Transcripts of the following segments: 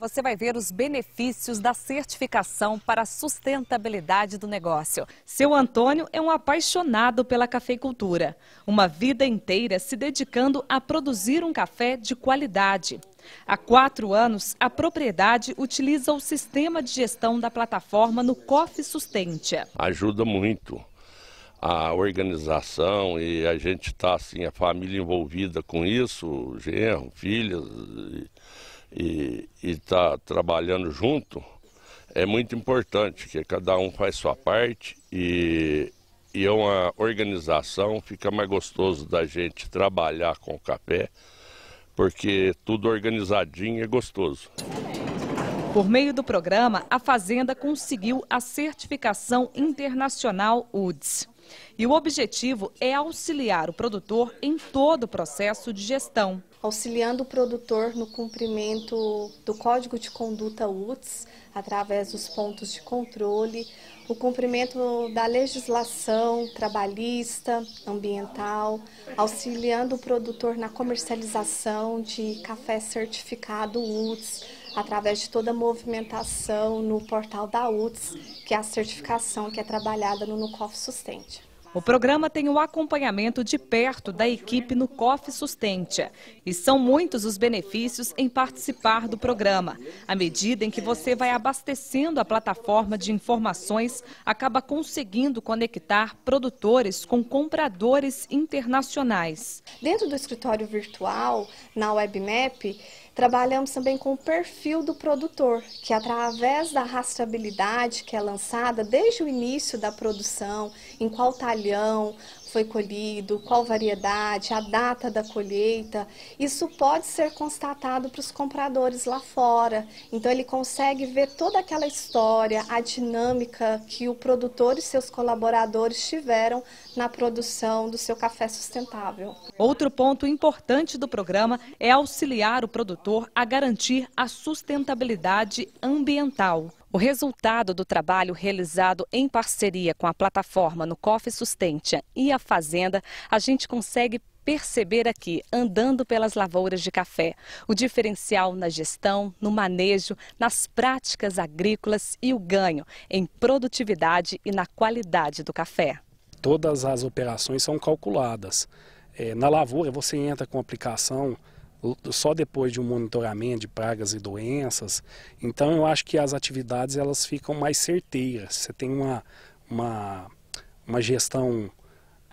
você vai ver os benefícios da certificação para a sustentabilidade do negócio. Seu Antônio é um apaixonado pela cafeicultura, uma vida inteira se dedicando a produzir um café de qualidade. Há quatro anos, a propriedade utiliza o sistema de gestão da plataforma no Coffee Sustentia. Ajuda muito a organização e a gente está assim, a família envolvida com isso, genro, filhas. E e está trabalhando junto, é muito importante, que cada um faz sua parte e, e é uma organização, fica mais gostoso da gente trabalhar com o café, porque tudo organizadinho é gostoso. Por meio do programa, a Fazenda conseguiu a certificação internacional UDS. E o objetivo é auxiliar o produtor em todo o processo de gestão auxiliando o produtor no cumprimento do Código de Conduta UTS, através dos pontos de controle, o cumprimento da legislação trabalhista, ambiental, auxiliando o produtor na comercialização de café certificado UTS, através de toda a movimentação no portal da UTS, que é a certificação que é trabalhada no NUCOF Sustente. O programa tem o acompanhamento de perto da equipe no COF Sustente. E são muitos os benefícios em participar do programa. À medida em que você vai abastecendo a plataforma de informações, acaba conseguindo conectar produtores com compradores internacionais. Dentro do escritório virtual, na WebMap, Trabalhamos também com o perfil do produtor, que através da rastreabilidade que é lançada desde o início da produção, em qual talhão, foi colhido, qual variedade, a data da colheita. Isso pode ser constatado para os compradores lá fora. Então ele consegue ver toda aquela história, a dinâmica que o produtor e seus colaboradores tiveram na produção do seu café sustentável. Outro ponto importante do programa é auxiliar o produtor a garantir a sustentabilidade ambiental. O resultado do trabalho realizado em parceria com a plataforma no Coffee Sustentia e a Fazenda, a gente consegue perceber aqui, andando pelas lavouras de café, o diferencial na gestão, no manejo, nas práticas agrícolas e o ganho em produtividade e na qualidade do café. Todas as operações são calculadas. É, na lavoura você entra com aplicação só depois de um monitoramento de pragas e doenças. Então eu acho que as atividades elas ficam mais certeiras. Você tem uma, uma, uma gestão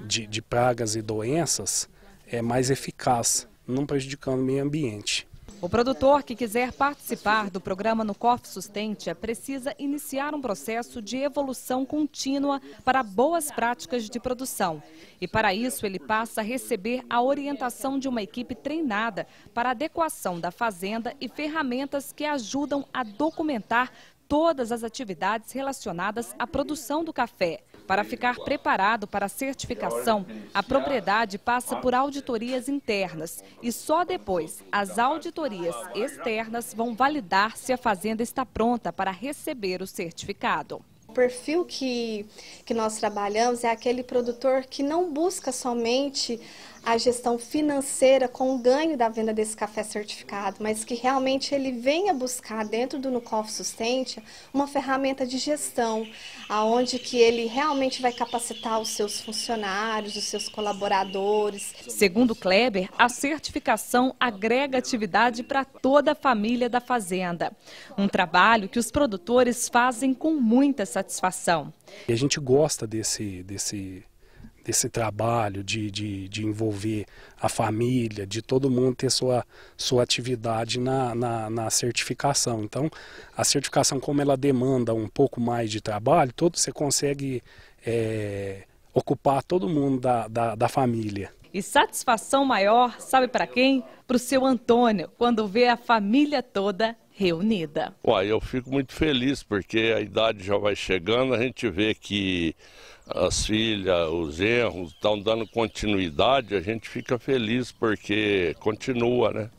de, de pragas e doenças é mais eficaz, não prejudicando o meio ambiente. O produtor que quiser participar do programa no COF Sustentia é precisa iniciar um processo de evolução contínua para boas práticas de produção. E para isso ele passa a receber a orientação de uma equipe treinada para adequação da fazenda e ferramentas que ajudam a documentar todas as atividades relacionadas à produção do café. Para ficar preparado para a certificação, a propriedade passa por auditorias internas e só depois as auditorias externas vão validar se a fazenda está pronta para receber o certificado. O perfil que, que nós trabalhamos é aquele produtor que não busca somente a gestão financeira com o ganho da venda desse café certificado, mas que realmente ele venha buscar dentro do Nucof Sustente uma ferramenta de gestão, aonde que ele realmente vai capacitar os seus funcionários, os seus colaboradores. Segundo Kleber, a certificação agrega atividade para toda a família da fazenda, um trabalho que os produtores fazem com muita satisfação. E a gente gosta desse desse desse trabalho, de, de, de, envolver a família, de todo mundo ter sua, sua atividade na, na, na, certificação. Então, a certificação, como ela demanda um pouco mais de trabalho, todo você consegue é, ocupar todo mundo da, da, da família. E satisfação maior, sabe para quem? Para o seu Antônio, quando vê a família toda reunida. Uai, eu fico muito feliz porque a idade já vai chegando, a gente vê que as filhas, os erros estão dando continuidade, a gente fica feliz porque continua, né?